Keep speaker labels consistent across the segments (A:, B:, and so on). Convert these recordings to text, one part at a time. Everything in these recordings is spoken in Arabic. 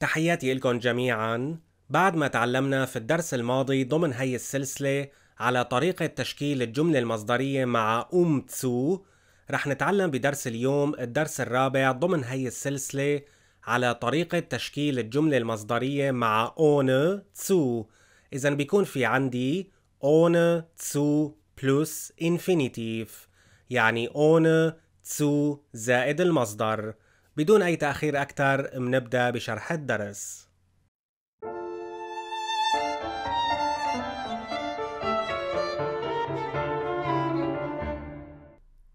A: تحياتي لكم جميعا بعد ما تعلمنا في الدرس الماضي ضمن هي السلسلة على طريقة تشكيل الجملة المصدرية مع أم تسو رح نتعلم بدرس اليوم الدرس الرابع ضمن هي السلسلة على طريقة تشكيل الجملة المصدرية مع أون تسو إذا بيكون في عندي أون تسو بلس إنفينيتيف يعني أون تسو زائد المصدر بدون أي تأخير أكثر منبدأ بشرح الدرس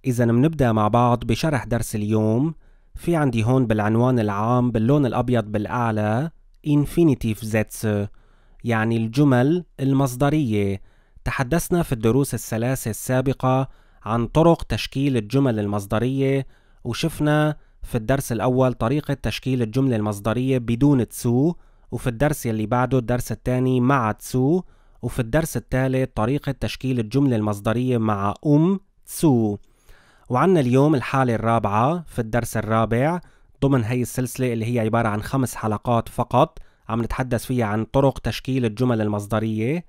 A: إذا منبدأ مع بعض بشرح درس اليوم في عندي هون بالعنوان العام باللون الأبيض بالأعلى infinitive Sätze يعني الجمل المصدرية تحدثنا في الدروس الثلاثة السابقة عن طرق تشكيل الجمل المصدرية وشفنا في الدرس الأول طريقة تشكيل الجملة المصدرية بدون تسو وفي الدرس اللي بعده الدرس الثاني مع تسو وفي الدرس الثالث طريقة تشكيل الجملة المصدرية مع أم تسو وعنا اليوم الحالة الرابعة في الدرس الرابع ضمن هي السلسلة اللي هي عبارة عن خمس حلقات فقط عم نتحدث فيها عن طرق تشكيل الجمل المصدرية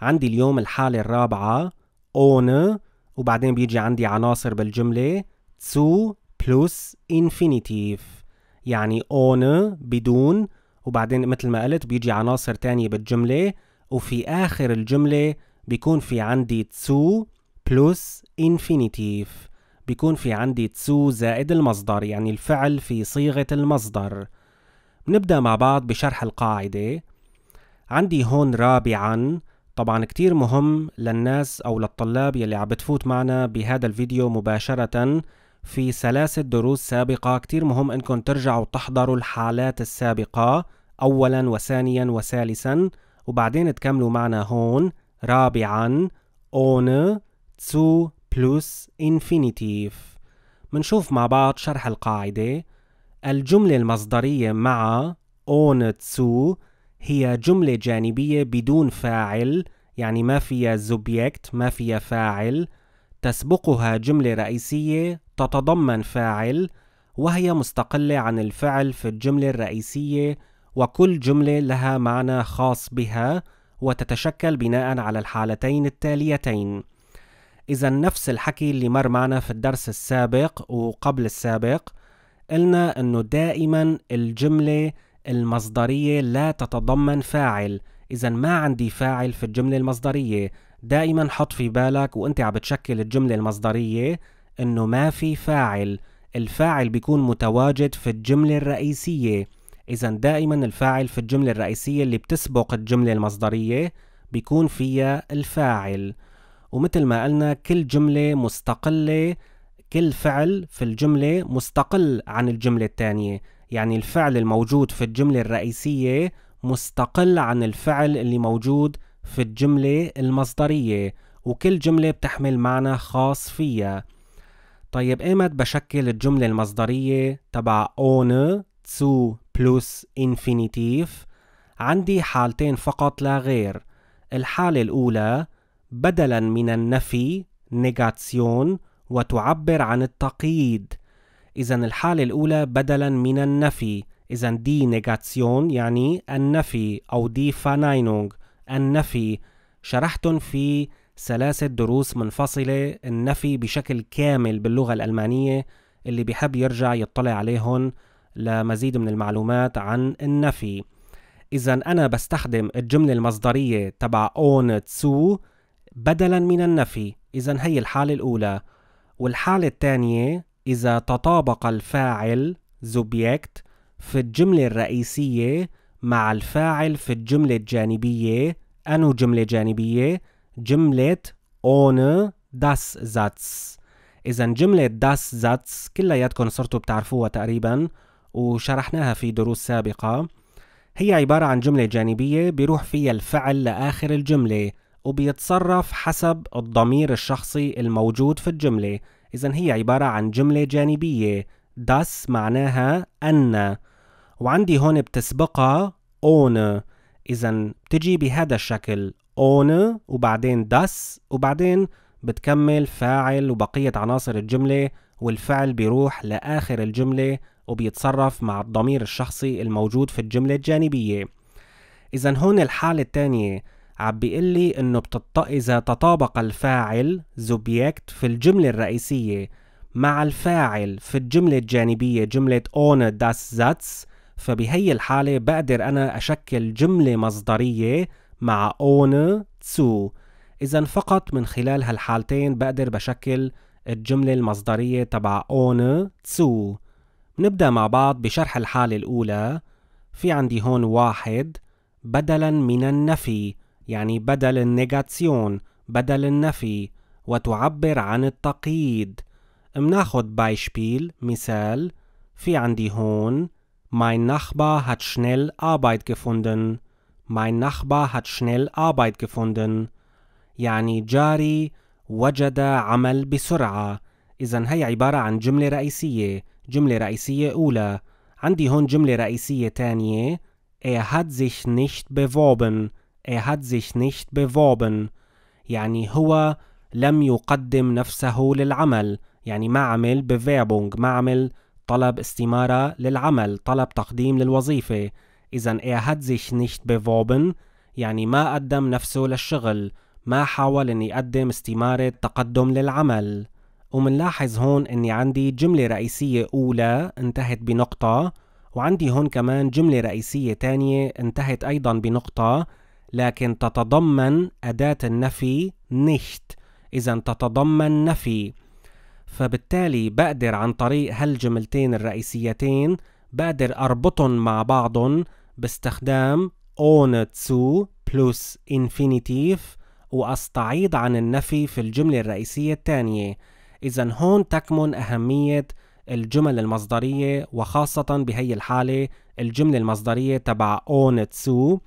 A: عندي اليوم الحالة الرابعة أون وبعدين بيجي عندي عناصر بالجملة تسو بلس انفينيتيف يعني اون بدون وبعدين مثل ما قلت بيجي عناصر تانية بالجملة وفي آخر الجملة بيكون في عندي تسو بلس انفينيتيف بيكون في عندي تسو زائد المصدر يعني الفعل في صيغة المصدر نبدأ مع بعض بشرح القاعدة عندي هون رابعا طبعا كتير مهم للناس أو للطلاب يلي عم بتفوت معنا بهذا الفيديو مباشرة في سلاسل دروس سابقة كتير مهم أنكم ترجعوا تحضروا الحالات السابقة أولا وثانيا وثالثا وبعدين تكملوا معنا هون رابعا اون تسو بلوس انفينيتيف منشوف مع بعض شرح القاعدة الجملة المصدرية مع اون تسو هي جملة جانبية بدون فاعل يعني ما فيها زوبيكت ما فيها فاعل تسبقها جملة رئيسية تتضمن فاعل وهي مستقلة عن الفعل في الجملة الرئيسية وكل جملة لها معنى خاص بها وتتشكل بناء على الحالتين التاليتين إذا نفس الحكي اللي مر معنا في الدرس السابق وقبل السابق قلنا أنه دائما الجملة المصدرية لا تتضمن فاعل إذا ما عندي فاعل في الجملة المصدرية دائما حط في بالك وانت عم بتشكل الجملة المصدرية انه ما في فاعل الفاعل بيكون متواجد في الجملة الرئيسية إذا دائما الفاعل في الجملة الرئيسية اللي بتسبق الجملة المصدرية بيكون فيها الفاعل ومثل ما قلنا كل جملة مستقلة كل فعل في الجملة مستقل عن الجملة الثانية يعني الفعل الموجود في الجملة الرئيسية مستقل عن الفعل اللي موجود في الجملة المصدرية وكل جملة بتحمل معنى خاص فيها طيب ايمت بشكل الجملة المصدرية تبع اون تسو بلوس انفينيتيف عندي حالتين فقط لا غير الحالة الأولى بدلا من النفي نيجاتسيون وتعبر عن التقييد إذا الحالة الأولى بدلا من النفي إذا دي نيجاتسيون يعني النفي أو دي فاناينونغ النفي شرحتن في ثلاثة دروس منفصلة النفي بشكل كامل باللغة الألمانية اللي بيحب يرجع يطلع عليهم لمزيد من المعلومات عن النفي إذا أنا بستخدم الجملة المصدرية تبع اون تسو بدلا من النفي إذا هي الحالة الأولى والحالة الثانية إذا تطابق الفاعل زوبيكت في الجملة الرئيسية مع الفاعل في الجملة الجانبية أنو جملة جانبية جملة ohne das Satz إذا جملة das Satz كلياتكم صرتوا بتعرفوها تقريبا وشرحناها في دروس سابقة هي عبارة عن جملة جانبية بيروح فيها الفعل لآخر الجملة وبيتصرف حسب الضمير الشخصي الموجود في الجملة إذا هي عبارة عن جملة جانبية das معناها أن وعندي هون بتسبقها ohne إذا بتجي بهذا الشكل اون وبعدين داس وبعدين بتكمل فاعل وبقية عناصر الجملة والفعل بيروح لآخر الجملة وبيتصرف مع الضمير الشخصي الموجود في الجملة الجانبية إذا هون الحالة الثانية عم بيقول لي إنه بتط... إذا تطابق الفاعل زوبيكت في الجملة الرئيسية مع الفاعل في الجملة الجانبية جملة اون داس ذاتس فبهي الحالة بقدر أنا أشكل جملة مصدرية مع اون zu إذا فقط من خلال هالحالتين بقدر بشكل الجملة المصدرية تبع اون zu نبدأ مع بعض بشرح الحالة الأولى في عندي هون واحد بدلا من النفي يعني بدل النيجاتيون بدل النفي وتعبر عن التقييد مناخد بايشبيل مثال في عندي هون Mein Nachbar hat schnell Arbeit gefunden Mein Nachbar hat schnell Arbeit gefunden. يعني جاري وجد عمل بسرعة. إذا هي عبارة عن جملة رئيسية. جملة رئيسية أولى. عندي هون جملة رئيسية تانية. Er hat sich nicht beworben. Er hat sich nicht beworben. يعني هو لم يقدم نفسه للعمل. يعني ما عمل بفيربونج ما عمل طلب استمارة للعمل طلب تقديم للوظيفة إذا er hat sich nicht beworben يعني ما قدم نفسه للشغل ما حاول أن يقدم استمارة تقدم للعمل ومنلاحظ هون أني عندي جملة رئيسية أولى انتهت بنقطة وعندي هون كمان جملة رئيسية تانية انتهت أيضا بنقطة لكن تتضمن أداة النفي nicht إذا تتضمن نفي فبالتالي بقدر عن طريق هالجملتين الرئيسيتين بقدر أربطهم مع بعضهم باستخدام on to plus infinitive وأستعيض عن النفي في الجملة الرئيسية الثانية إذا هون تكمن أهمية الجمل المصدرية وخاصة بهي الحالة الجملة المصدرية تبع on to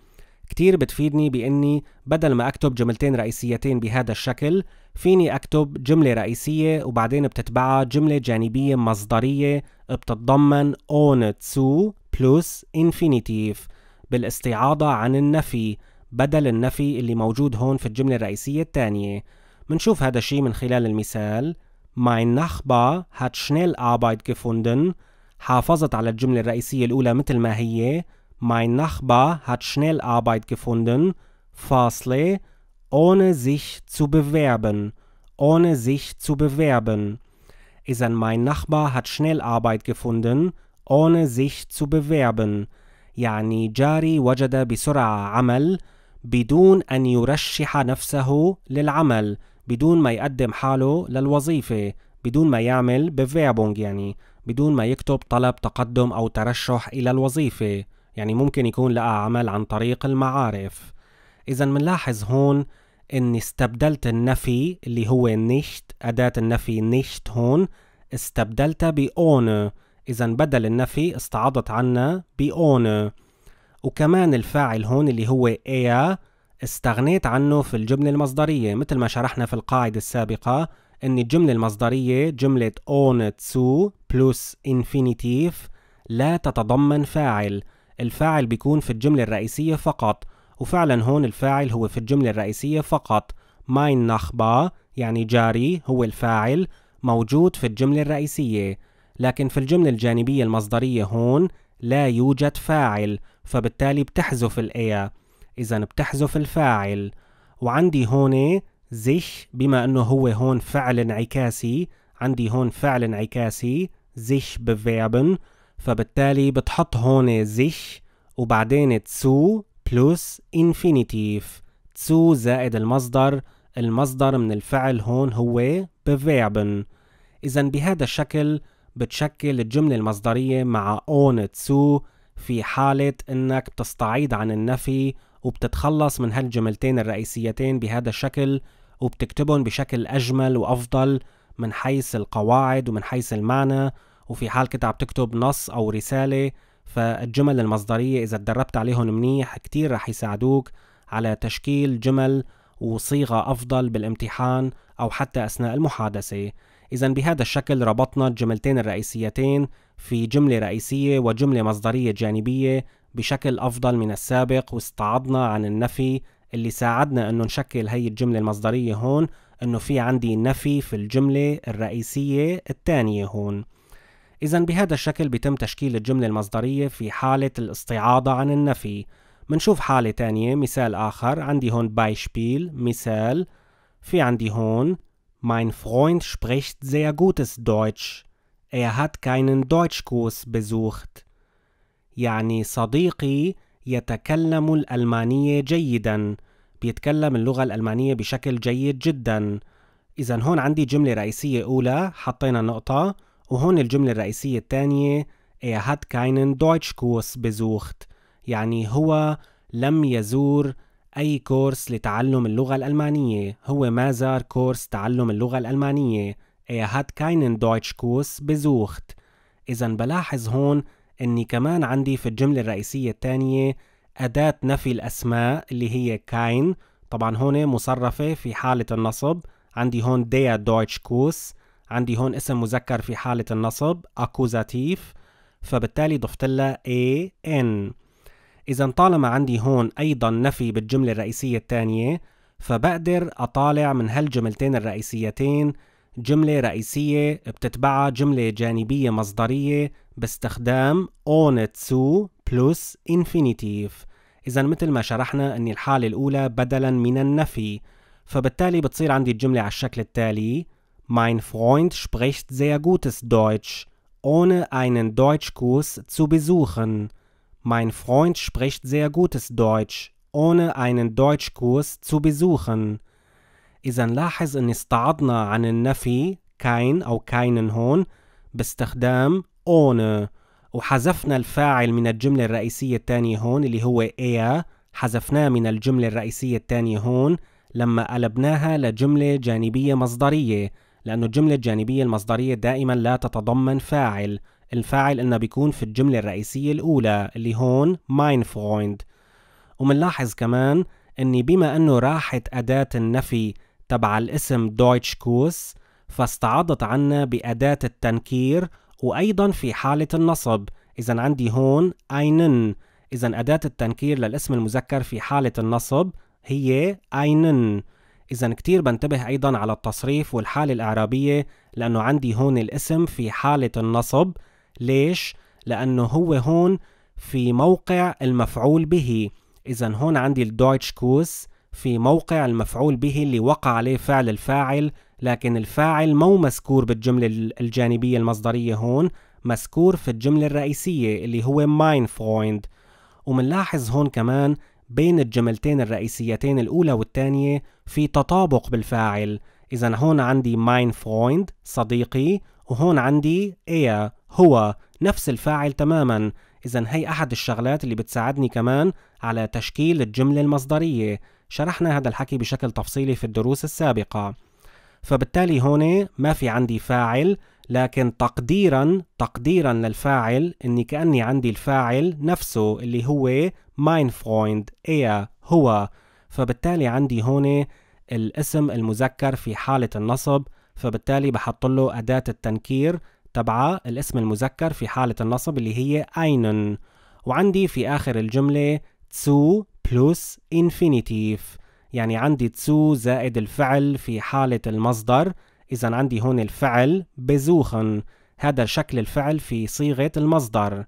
A: كتير بتفيدني بإني بدل ما أكتب جملتين رئيسيتين بهذا الشكل فيني أكتب جملة رئيسية وبعدين بتتبعها جملة جانبية مصدرية بتتضمن on to بلس انفينيتيف بالاستعاضة عن النفي بدل النفي اللي موجود هون في الجملة الرئيسية الثانية منشوف هذا الشيء من خلال المثال Mein Nachbar hat schnell Arbeit gefunden حافظت على الجملة الرئيسية الأولى مثل ما هي Mein Nachbar hat schnell Arbeit gefunden فاصلة ohne sich zu bewerben ohne sich zu bewerben إذا mein Nachbar hat schnell Arbeit gefunden ohne sich zu bewerben يعني جاري وجد بسرعة عمل بدون أن يرشح نفسه للعمل بدون ما يقدم حاله للوظيفة بدون ما يعمل بفيربونج يعني بدون ما يكتب طلب تقدم أو ترشح إلى الوظيفة يعني ممكن يكون لقى عمل عن طريق المعارف إذا منلاحظ هون إني استبدلت النفي اللي هو نشت أداة النفي نشت هون استبدلتها بأونه إذا بدل النفي استعاضت عنا بأون وكمان الفاعل هون اللي هو إيا استغنيت عنه في الجملة المصدرية مثل ما شرحنا في القاعدة السابقة أن الجملة المصدرية جملة أون تسو بلس إنفينيتيف لا تتضمن فاعل الفاعل بيكون في الجملة الرئيسية فقط وفعلا هون الفاعل هو في الجملة الرئيسية فقط ماين نخبة يعني جاري هو الفاعل موجود في الجملة الرئيسية لكن في الجملة الجانبية المصدرية هون لا يوجد فاعل فبالتالي بتحذف الايا إذا بتحذف الفاعل وعندي هون زش بما أنه هو هون فعل انعكاسي عندي هون فعل انعكاسي زش بفيابن فبالتالي بتحط هون زش وبعدين تسو بلس انفينيتيف تسو زائد المصدر المصدر من الفعل هون هو بفيابن إذا بهذا الشكل بتشكل الجملة المصدرية مع own to في حالة إنك بتستعيض عن النفي وبتتخلص من هالجملتين الرئيسيتين بهذا الشكل وبتكتبهم بشكل أجمل وأفضل من حيث القواعد ومن حيث المعنى وفي حال كنت عم تكتب نص أو رسالة فالجمل المصدرية إذا تدربت عليهم منيح كتير رح يساعدوك على تشكيل جمل وصيغة أفضل بالامتحان أو حتى أثناء المحادثة إذا بهذا الشكل ربطنا الجملتين الرئيسيتين في جملة رئيسية وجملة مصدرية جانبية بشكل أفضل من السابق واستعضنا عن النفي اللي ساعدنا انه نشكل هي الجملة المصدرية هون انه في عندي نفي في الجملة الرئيسية الثانية هون إذا بهذا الشكل بيتم تشكيل الجملة المصدرية في حالة الاستعاضة عن النفي منشوف حالة تانية مثال آخر عندي هون بايشبيل مثال في عندي هون Mein Freund spricht sehr gutes Deutsch. Er hat keinen Deutschkurs besucht. يعني صديقي يتكلم الألمانية جيدا بيتكلم اللغة الألمانية بشكل جيد جدا إذا هون عندي جملة رئيسية أولى حطينا نقطة وهون الجملة الرئيسية الثانية Er hat keinen Deutschkurs besucht يعني هو لم يزور أي كورس لتعلم اللغة الألمانية هو ما زار كورس تعلم اللغة الألمانية إيه هات كاينن دويتش كورس besucht إذا بلاحظ هون أني كمان عندي في الجملة الرئيسية الثانية أداة نفي الأسماء اللي هي كاين طبعا هون مصرفة في حالة النصب عندي هون der Deutschkurs عندي هون اسم مذكر في حالة النصب أكوزاتيف فبالتالي ضفت لها an إذا طالما عندي هون أيضا نفي بالجملة الرئيسية الثانية فبقدر أطالع من هالجملتين الرئيسيتين جملة رئيسية بتتبعها جملة جانبية مصدرية باستخدام on to plus infinitive إذا مثل ما شرحنا أني الحالة الأولى بدلا من النفي فبالتالي بتصير عندي الجملة على الشكل التالي Mein Freund spricht sehr gutes Deutsch, ohne einen Deutschkurs zu besuchen. Mein Freund spricht sehr gutes Deutsch ohne einen Deutschkurs zu besuchen. إذا لاحظ أن استعضنا عن النفي كاين أو كاين هون باستخدام ohne وحذفنا الفاعل من الجملة الرئيسية الثانية هون اللي هو إيا حذفناه من الجملة الرئيسية الثانية هون لما قلبناها لجملة جانبية مصدرية لأنه الجملة الجانبية المصدرية دائما لا تتضمن فاعل الفاعل انه بيكون في الجملة الرئيسية الأولى اللي هون ماين فويند ومنلاحظ كمان اني بما انه راحت أداة النفي تبع الاسم دويتش كوس فاستعاضت عنا بأداة التنكير وأيضا في حالة النصب إذا عندي هون einen إذا أداة التنكير للاسم المذكر في حالة النصب هي einen إذا كتير بنتبه أيضا على التصريف والحالة الإعرابية لأنه عندي هون الاسم في حالة النصب ليش؟ لأنه هو هون في موقع المفعول به إذا هون عندي الدويتش كوس في موقع المفعول به اللي وقع عليه فعل الفاعل لكن الفاعل مو مذكور بالجملة الجانبية المصدرية هون مذكور في الجملة الرئيسية اللي هو ماين فويند ومنلاحظ هون كمان بين الجملتين الرئيسيتين الأولى والثانية في تطابق بالفاعل إذا هون عندي ماين فويند صديقي وهون عندي إيا هو نفس الفاعل تماما إذا هي أحد الشغلات اللي بتساعدني كمان على تشكيل الجملة المصدرية شرحنا هذا الحكي بشكل تفصيلي في الدروس السابقة فبالتالي هون ما في عندي فاعل لكن تقديرا تقديرا للفاعل اني كاني عندي الفاعل نفسه اللي هو ماين فرويند ايا هو فبالتالي عندي هون الاسم المذكر في حالة النصب فبالتالي بحط له أداة التنكير تبعها الاسم المذكر في حالة النصب اللي هي أينن وعندي في آخر الجملة تسو بلس إنفينيتيف يعني عندي تسو زائد الفعل في حالة المصدر إذا عندي هون الفعل بزوخن هذا شكل الفعل في صيغة المصدر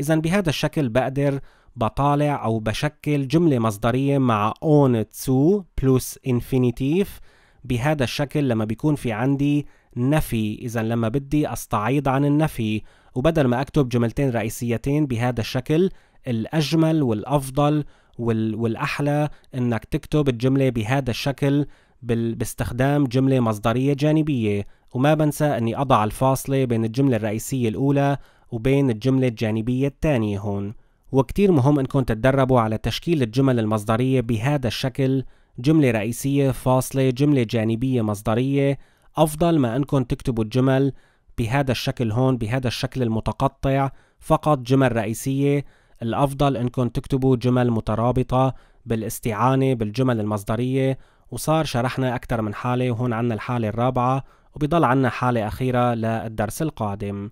A: إذا بهذا الشكل بقدر بطالع أو بشكل جملة مصدرية مع اون تسو plus إنفينيتيف بهذا الشكل لما بيكون في عندي نفي إذا لما بدي أستعيض عن النفي وبدل ما أكتب جملتين رئيسيتين بهذا الشكل الأجمل والأفضل وال والأحلى إنك تكتب الجملة بهذا الشكل بال باستخدام جملة مصدرية جانبية وما بنسى أني أضع الفاصلة بين الجملة الرئيسية الأولى وبين الجملة الجانبية الثانية هون وكتير مهم أنكم تتدربوا على تشكيل الجمل المصدرية بهذا الشكل جملة رئيسية فاصلة جملة جانبية مصدرية أفضل ما أنكم تكتبوا الجمل بهذا الشكل هون بهذا الشكل المتقطع فقط جمل رئيسية الأفضل أنكم تكتبوا جمل مترابطة بالاستعانة بالجمل المصدرية وصار شرحنا أكثر من حالة وهون عنا الحالة الرابعة وبضل عنا حالة أخيرة للدرس القادم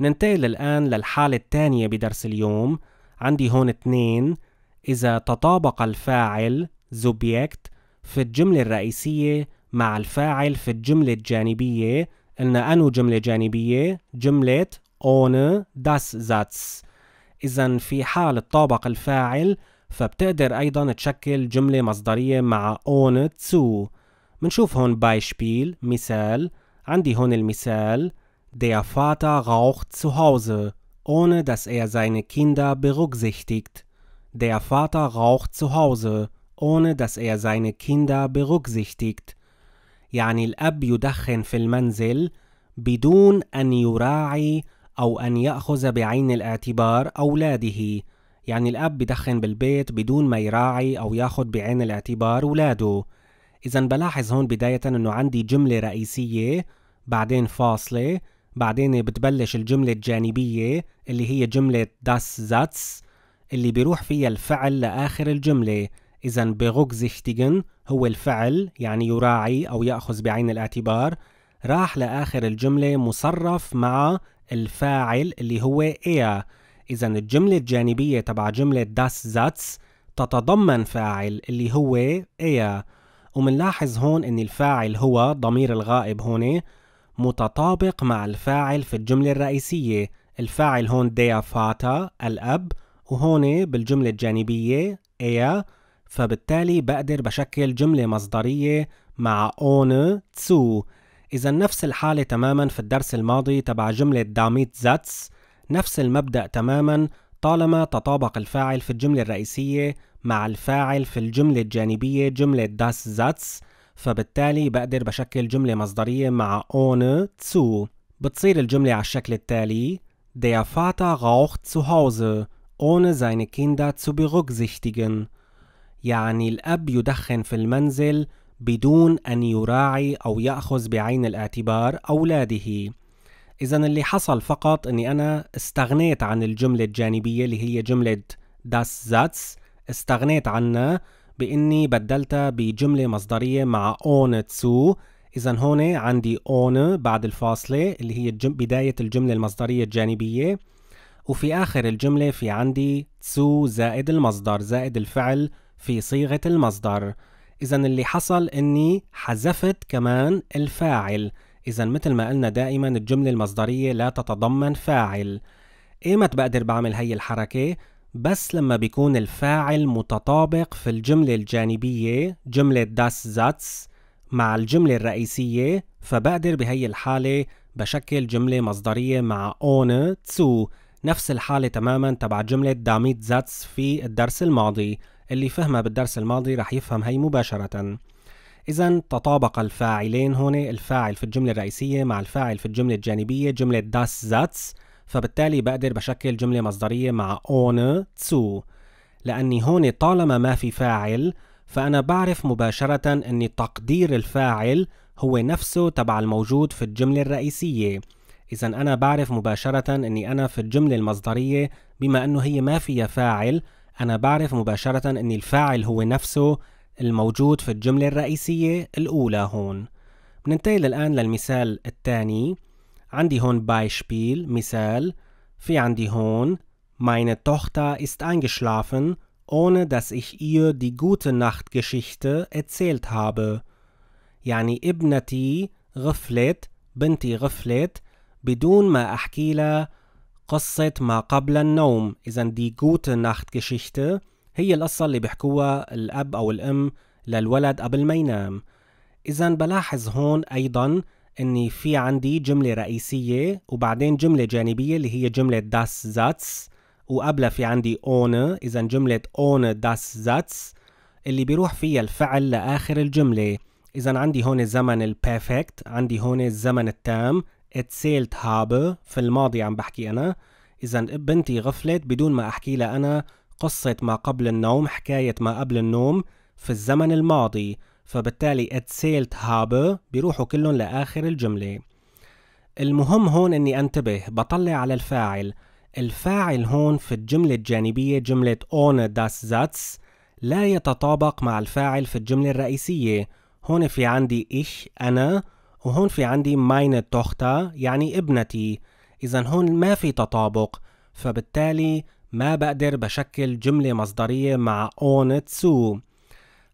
A: ننتقل الآن للحالة الثانية بدرس اليوم عندي هون اثنين إذا تطابق الفاعل زوبيكت في الجملة الرئيسية مع الفاعل في الجملة الجانبية قلنا أنو جملة جانبية جملة ohne داس زاتس إذا في حال الطابق الفاعل فبتقدر أيضا تشكل جملة مصدرية مع ohne zu منشوف هون بايشبيل مثال عندي هون المثال Der Vater raucht zu Hause, ohne dass er seine Kinder berücksichtigt. Der Vater raucht zu Hause, ohne dass er seine Kinder berücksichtigt. يعني الأب يدخن في المنزل بدون أن يراعي أو أن يأخذ بعين الاعتبار أولاده يعني الأب بدخن بالبيت بدون ما يراعي أو يأخذ بعين الاعتبار أولاده إذا بلاحظ هون بداية أنه عندي جملة رئيسية بعدين فاصلة بعدين بتبلش الجملة الجانبية اللي هي جملة das Satz اللي بيروح فيها الفعل لآخر الجملة إذا برücksichtigen هو الفعل يعني يراعي أو يأخذ بعين الاعتبار راح لآخر الجملة مصرف مع الفاعل اللي هو إيا إذا الجملة الجانبية تبع جملة داس زاتس تتضمن فاعل اللي هو إيا ومنلاحظ هون إن الفاعل هو ضمير الغائب هون متطابق مع الفاعل في الجملة الرئيسية الفاعل هون ديا فاتا الأب وهون بالجملة الجانبية إيا فبالتالي بقدر بشكل جملة مصدرية مع ohne zu إذا نفس الحالة تماما في الدرس الماضي تبع جملة داميت زاتس نفس المبدأ تماما طالما تطابق الفاعل في الجملة الرئيسية مع الفاعل في الجملة الجانبية جملة داس زاتس فبالتالي بقدر بشكل جملة مصدرية مع ohne zu بتصير الجملة على الشكل التالي Der Vater raucht zu Hause, ohne seine Kinder zu berücksichtigen. يعني الأب يدخن في المنزل بدون أن يراعي أو يأخذ بعين الاعتبار أولاده إذا اللي حصل فقط أني أنا استغنيت عن الجملة الجانبية اللي هي جملة das Satz استغنيت عنها بإني بدلتها بجملة مصدرية مع أون zu إذا هون عندي أون بعد الفاصلة اللي هي الجم بداية الجملة المصدرية الجانبية وفي آخر الجملة في عندي zu زائد المصدر زائد الفعل في صيغة المصدر إذا اللي حصل إني حذفت كمان الفاعل إذا مثل ما قلنا دائما الجملة المصدرية لا تتضمن فاعل إيمت بقدر بعمل هي الحركة؟ بس لما بيكون الفاعل متطابق في الجملة الجانبية جملة داس زاتس مع الجملة الرئيسية فبقدر بهي الحالة بشكل جملة مصدرية مع اون تسو نفس الحالة تماما تبع جملة داميت زاتس في الدرس الماضي اللي فهمها بالدرس الماضي رح يفهم هي مباشرة إذا تطابق الفاعلين هون الفاعل في الجملة الرئيسية مع الفاعل في الجملة الجانبية جملة داس زاتس فبالتالي بقدر بشكل جملة مصدرية مع اون تسو لأني هون طالما ما في فاعل فأنا بعرف مباشرة أن تقدير الفاعل هو نفسه تبع الموجود في الجملة الرئيسية إذا أنا بعرف مباشرة أني أنا في الجملة المصدرية بما أنه هي ما فيها فاعل أنا بعرف مباشرة أن الفاعل هو نفسه الموجود في الجملة الرئيسية الأولى هون بننتقل الآن للمثال الثاني عندي هون بايشبيل مثال في عندي هون Meine Tochter ist eingeschlafen, ohne dass ich ihr die gute Nachtgeschichte erzählt habe. يعني ابنتي غفلت بنتي غفلت بدون ما أحكي لها قصة ما قبل النوم إذا دي جوت ناخت جشيشته هي القصة اللي بيحكوها الأب أو الأم للولد قبل ما ينام إذا بلاحظ هون أيضا أني في عندي جملة رئيسية وبعدين جملة جانبية اللي هي جملة داس زاتس وقبلها في عندي اون إذا جملة اون داس زاتس اللي بيروح فيها الفعل لآخر الجملة إذا عندي هون الزمن البيرفكت عندي هون الزمن التام اتسالت habe في الماضي عم بحكي أنا إذا بنتي غفلت بدون ما أحكي لها أنا قصة ما قبل النوم حكاية ما قبل النوم في الزمن الماضي فبالتالي اتسالت habe بيروحوا كلهم لآخر الجملة المهم هون أني أنتبه بطلع على الفاعل الفاعل هون في الجملة الجانبية جملة اون das Satz لا يتطابق مع الفاعل في الجملة الرئيسية هون في عندي ich أنا وهون في عندي meine Tochter يعني ابنتي إذا هون ما في تطابق فبالتالي ما بقدر بشكل جملة مصدرية مع اون zu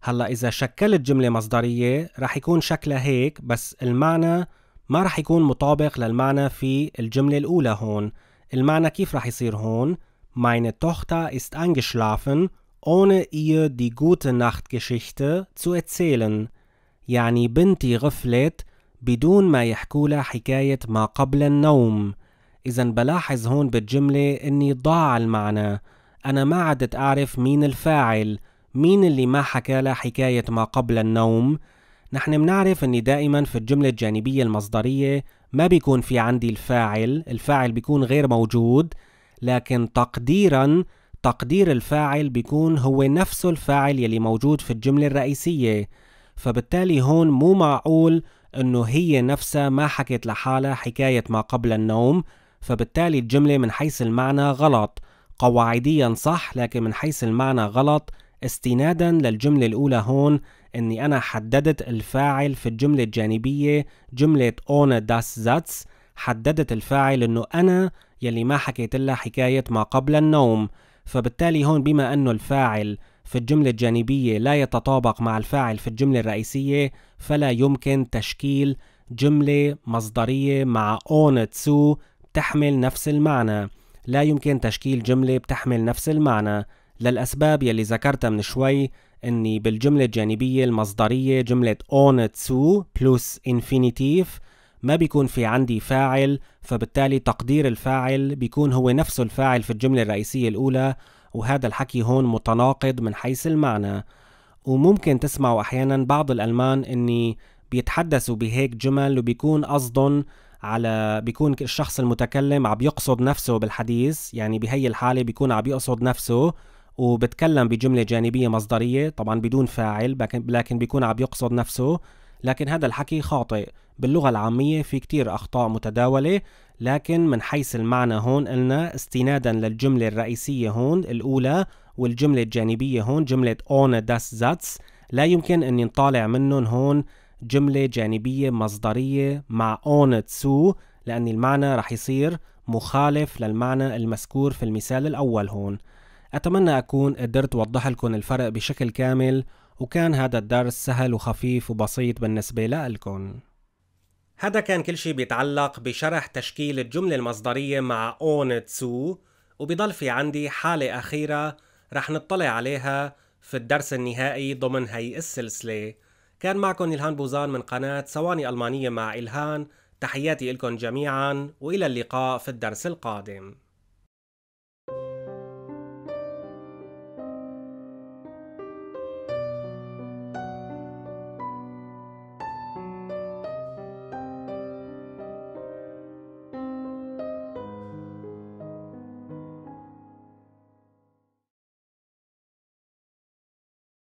A: هلا إذا شكلت جملة مصدرية رح يكون شكلها هيك بس المعنى ما رح يكون مطابق للمعنى في الجملة الأولى هون المعنى كيف رح يصير هون Meine Tochter ist angeschlafen ohne ihr die gute Nachtgeschichte zu erzählen يعني بنتي غفلت بدون ما يحكولا حكاية ما قبل النوم إذا بلاحظ هون بالجملة إني ضاع المعنى أنا ما عدت أعرف مين الفاعل مين اللي ما حكالا حكاية ما قبل النوم نحن منعرف أني دائما في الجملة الجانبية المصدرية ما بيكون في عندي الفاعل الفاعل بيكون غير موجود لكن تقديرا تقدير الفاعل بيكون هو نفسه الفاعل يلي موجود في الجملة الرئيسية فبالتالي هون مو معقول انه هي نفسها ما حكت لحالها حكاية ما قبل النوم فبالتالي الجملة من حيث المعنى غلط قواعديا صح لكن من حيث المعنى غلط استنادا للجملة الأولى هون أني أنا حددت الفاعل في الجملة الجانبية جملة اون داس زاتس حددت الفاعل أنه أنا يلي ما حكيت لها حكاية ما قبل النوم فبالتالي هون بما أنه الفاعل في الجملة الجانبية لا يتطابق مع الفاعل في الجملة الرئيسية فلا يمكن تشكيل جملة مصدرية مع on to تحمل نفس المعنى لا يمكن تشكيل جملة بتحمل نفس المعنى للأسباب يلي ذكرتها من شوي أني بالجملة الجانبية المصدرية جملة on to plus infinitive ما بيكون في عندي فاعل فبالتالي تقدير الفاعل بيكون هو نفسه الفاعل في الجملة الرئيسية الأولى وهذا الحكي هون متناقض من حيث المعنى وممكن تسمعوا أحيانا بعض الألمان أني بيتحدثوا بهيك جمل وبيكون قصدهم على بيكون الشخص المتكلم عم يقصد نفسه بالحديث يعني بهي الحالة بيكون عم يقصد نفسه وبتكلم بجملة جانبية مصدرية طبعا بدون فاعل لكن بيكون عم يقصد نفسه لكن هذا الحكي خاطئ باللغة العامية في كتير أخطاء متداولة لكن من حيث المعنى هون قلنا استنادا للجملة الرئيسية هون الأولى والجملة الجانبية هون جملة أون das ذاتس لا يمكن أن نطالع منهم هون جملة جانبية مصدرية مع أون تسو لأن المعنى رح يصير مخالف للمعنى المذكور في المثال الأول هون أتمنى أكون قدرت أوضح لكم الفرق بشكل كامل وكان هذا الدرس سهل وخفيف وبسيط بالنسبة لألكن هذا كان كل شيء بيتعلق بشرح تشكيل الجملة المصدرية مع اون تسو وبضل في عندي حالة أخيرة رح نطلع عليها في الدرس النهائي ضمن هي السلسلة كان معكم إلهان بوزان من قناة سواني ألمانية مع إلهان تحياتي لكم جميعا وإلى اللقاء في الدرس القادم